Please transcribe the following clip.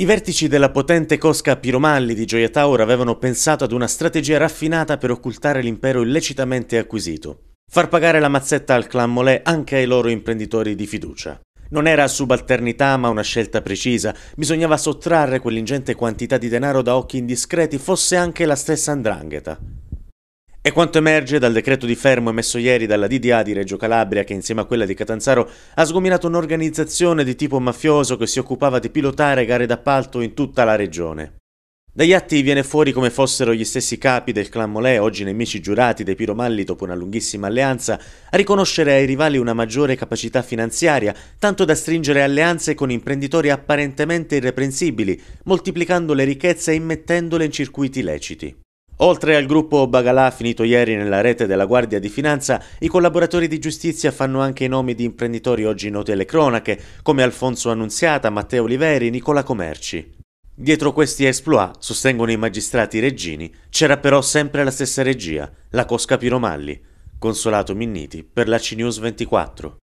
I vertici della potente cosca Piromalli di Gioia Tauro avevano pensato ad una strategia raffinata per occultare l'impero illecitamente acquisito. Far pagare la mazzetta al clan Molè anche ai loro imprenditori di fiducia. Non era subalternità ma una scelta precisa, bisognava sottrarre quell'ingente quantità di denaro da occhi indiscreti, fosse anche la stessa andrangheta. È quanto emerge dal decreto di fermo emesso ieri dalla DDA di Reggio Calabria che insieme a quella di Catanzaro ha sgominato un'organizzazione di tipo mafioso che si occupava di pilotare gare d'appalto in tutta la regione. Dagli atti viene fuori come fossero gli stessi capi del clan Molè, oggi nemici giurati dei Piromalli dopo una lunghissima alleanza, a riconoscere ai rivali una maggiore capacità finanziaria, tanto da stringere alleanze con imprenditori apparentemente irreprensibili, moltiplicando le ricchezze e immettendole in circuiti leciti. Oltre al gruppo Bagalà finito ieri nella rete della Guardia di Finanza, i collaboratori di giustizia fanno anche i nomi di imprenditori oggi noti alle cronache, come Alfonso Annunziata, Matteo Oliveri, Nicola Comerci. Dietro questi esploit, sostengono i magistrati reggini, c'era però sempre la stessa regia, la Cosca Piromalli. Consolato Minniti per la CNews 24.